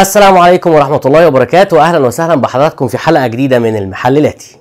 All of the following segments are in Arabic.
السلام عليكم ورحمة الله وبركاته أهلا وسهلا بحضراتكم في حلقة جديدة من المحللاتي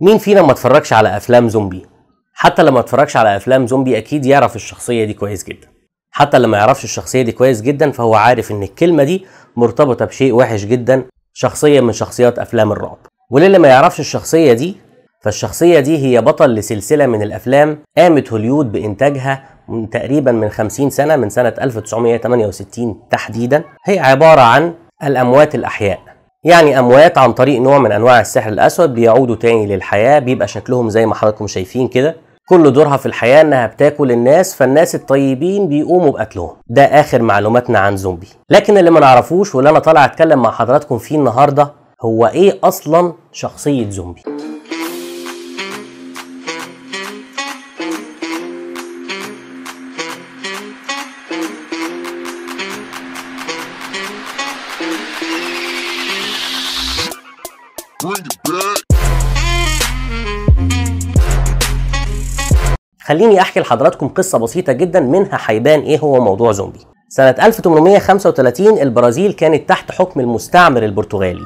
مين فينا ما اتفرجش على أفلام زومبي؟ حتى لما اتفرجش على أفلام زومبي أكيد يعرف الشخصية دي كويس جدا حتى لما يعرفش الشخصية دي كويس جدا فهو عارف إن الكلمة دي مرتبطة بشيء وحش جدا شخصية من شخصيات أفلام الرعب وللي ما يعرفش الشخصية دي فالشخصية دي هي بطل لسلسلة من الأفلام قامت هوليود بإنتاجها من تقريبا من 50 سنة من سنة 1968 تحديدا هي عبارة عن الأموات الأحياء يعني أموات عن طريق نوع من أنواع السحر الأسود بيعودوا تاني للحياة بيبقى شكلهم زي ما حضراتكم شايفين كده كل دورها في الحياة إنها بتاكل الناس فالناس الطيبين بيقوموا بقتلهم ده آخر معلوماتنا عن زومبي لكن اللي ما نعرفوش واللي أنا طالع أتكلم مع حضراتكم فيه النهاردة هو إيه أصلا شخصية زومبي خليني احكي لحضراتكم قصه بسيطه جدا منها هيبان ايه هو موضوع زومبي سنة 1835 البرازيل كانت تحت حكم المستعمر البرتغالي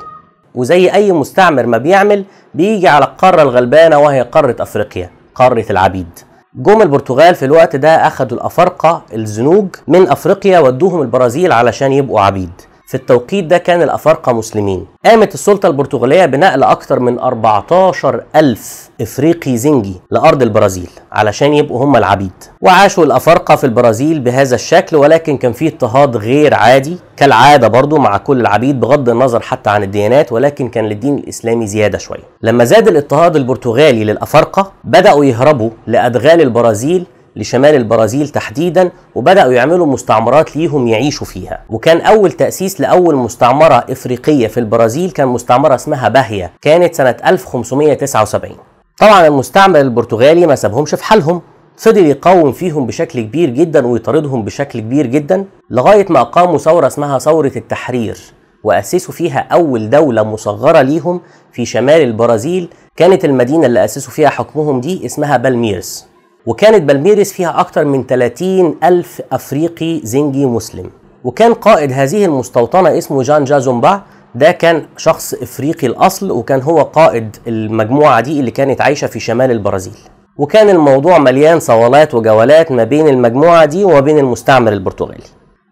وزي أي مستعمر ما بيعمل بيجي على القارة الغلبانة وهي قارة أفريقيا قارة العبيد جم البرتغال في الوقت ده أخدوا الأفارقة الزنوج من أفريقيا ودوهم البرازيل علشان يبقوا عبيد في التوقيت ده كان الأفارقة مسلمين قامت السلطة البرتغالية بنقل أكتر من 14 ألف إفريقي زنجي لأرض البرازيل علشان يبقوا هم العبيد وعاشوا الأفارقة في البرازيل بهذا الشكل ولكن كان فيه اضطهاد غير عادي كالعادة برضو مع كل العبيد بغض النظر حتى عن الديانات ولكن كان للدين الإسلامي زيادة شوية لما زاد الاضطهاد البرتغالي للأفارقة بدأوا يهربوا لأدغال البرازيل لشمال البرازيل تحديدا وبداوا يعملوا مستعمرات ليهم يعيشوا فيها وكان اول تاسيس لاول مستعمره افريقيه في البرازيل كان مستعمره اسمها باهيا كانت سنه 1579 طبعا المستعمر البرتغالي ما سابهمش في حالهم فضل يقاوم فيهم بشكل كبير جدا ويطاردهم بشكل كبير جدا لغايه ما اقاموا ثوره اسمها ثوره التحرير وأسسوا فيها أول دولة مصغرة ليهم في شمال البرازيل كانت المدينة اللي أسسوا فيها حكمهم دي اسمها بالميرس وكانت بلميرس فيها أكثر من 30 ألف أفريقي زنجي مسلم وكان قائد هذه المستوطنة اسمه جان جازومبا ده كان شخص افريقي الاصل وكان هو قائد المجموعه دي اللي كانت عايشه في شمال البرازيل وكان الموضوع مليان صوالات وجولات ما بين المجموعه دي وما بين المستعمر البرتغالي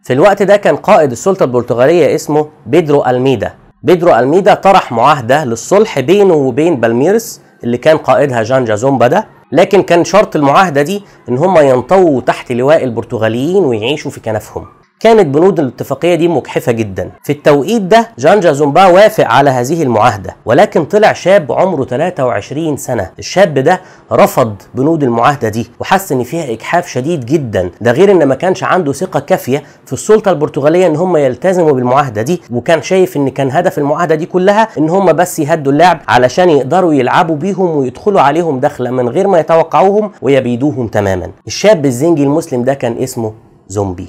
في الوقت ده كان قائد السلطه البرتغاليه اسمه بيدرو الميدا بيدرو الميدا طرح معاهده للصلح بينه وبين بالميرس اللي كان قائدها جان جازومبا ده لكن كان شرط المعاهده دي ان هم ينطووا تحت لواء البرتغاليين ويعيشوا في كنفهم كانت بنود الاتفاقيه دي مجحفه جدا في التوقيت ده جانجا زومبا وافق على هذه المعاهده ولكن طلع شاب عمره 23 سنه الشاب ده رفض بنود المعاهده دي وحس ان فيها اجحاف شديد جدا ده غير ان ما كانش عنده ثقه كافيه في السلطه البرتغاليه ان هم يلتزموا بالمعاهده دي وكان شايف ان كان هدف المعاهده دي كلها ان هم بس يهدوا اللعب علشان يقدروا يلعبوا بيهم ويدخلوا عليهم دخله من غير ما يتوقعوهم ويبيدوهم تماما الشاب الزنجي المسلم ده كان اسمه زومبي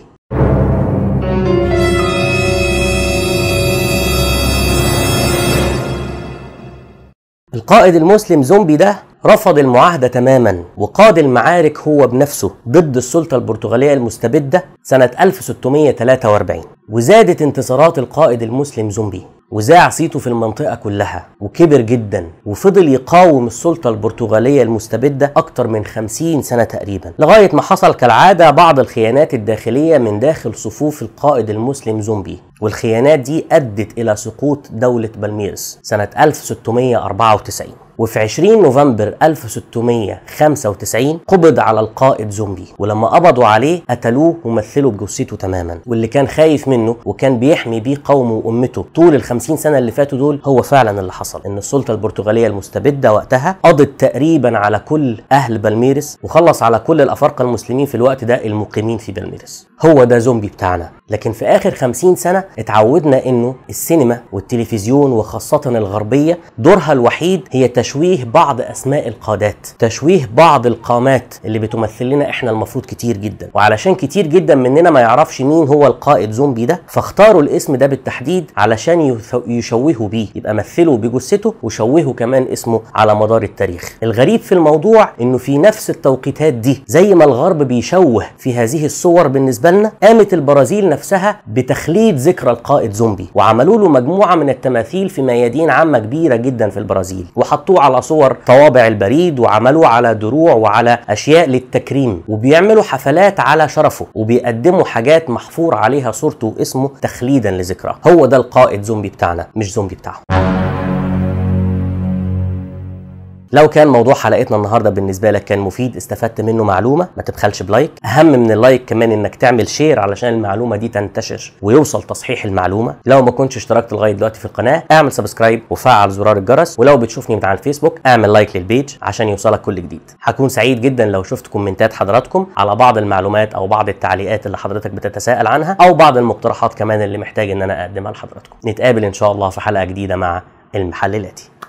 القائد المسلم زومبي ده رفض المعاهدة تماما وقاد المعارك هو بنفسه ضد السلطة البرتغالية المستبدة سنة 1643 وزادت انتصارات القائد المسلم زومبي وذاع صيته في المنطقة كلها وكبر جدا وفضل يقاوم السلطة البرتغالية المستبدة أكتر من 50 سنة تقريبا لغاية ما حصل كالعادة بعض الخيانات الداخلية من داخل صفوف القائد المسلم زومبي والخيانات دي أدت إلى سقوط دولة بالميرس سنة 1694 وفي 20 نوفمبر 1695 قبض على القائد زومبي ولما قبضوا عليه قتلوه ومثلوا بجثته تماما واللي كان خايف منه وكان بيحمي بيه قومه وامته طول ال 50 سنه اللي فاتوا دول هو فعلا اللي حصل ان السلطه البرتغاليه المستبده وقتها قضت تقريبا على كل اهل بالميرس وخلص على كل الافارقه المسلمين في الوقت ده المقيمين في بالميرس هو ده زومبي بتاعنا لكن في اخر 50 سنه اتعودنا انه السينما والتلفزيون وخاصه الغربيه دورها الوحيد هي تشويه بعض اسماء القادات تشويه بعض القامات اللي بتمثل لنا احنا المفروض كتير جدا وعلشان كتير جدا مننا ما يعرفش مين هو القائد زومبي ده فاختاروا الاسم ده بالتحديد علشان يشوهوا بيه يبقى مثلوا بجثته وشوهوا كمان اسمه على مدار التاريخ الغريب في الموضوع انه في نفس التوقيتات دي زي ما الغرب بيشوه في هذه الصور بالنسبه لنا قامت البرازيل نفسها بتخليد ذكرى القائد زومبي وعملوا له مجموعه من التماثيل في ميادين عامه كبيره جدا في البرازيل وحطوه على صور طوابع البريد وعملوه على دروع وعلى اشياء للتكريم وبيعملوا حفلات على شرفه وبيقدموا حاجات محفور عليها صورته واسمه تخليدا لذكرى هو ده القائد زومبي بتاعنا مش زومبي بتاعهم لو كان موضوع حلقتنا النهارده بالنسبه لك كان مفيد استفدت منه معلومه ما تبخلش بلايك اهم من اللايك كمان انك تعمل شير علشان المعلومه دي تنتشر ويوصل تصحيح المعلومه لو ما كنتش اشتركت لغايه دلوقتي في القناه اعمل سبسكرايب وفعل زرار الجرس ولو بتشوفني من على الفيسبوك اعمل لايك للبيج عشان يوصلك كل جديد هكون سعيد جدا لو شفت كومنتات حضراتكم على بعض المعلومات او بعض التعليقات اللي حضرتك بتتساءل عنها او بعض المقترحات كمان اللي محتاج ان انا اقدمها لحضراتكم نتقابل ان شاء الله في حلقه جديده مع المحللاتي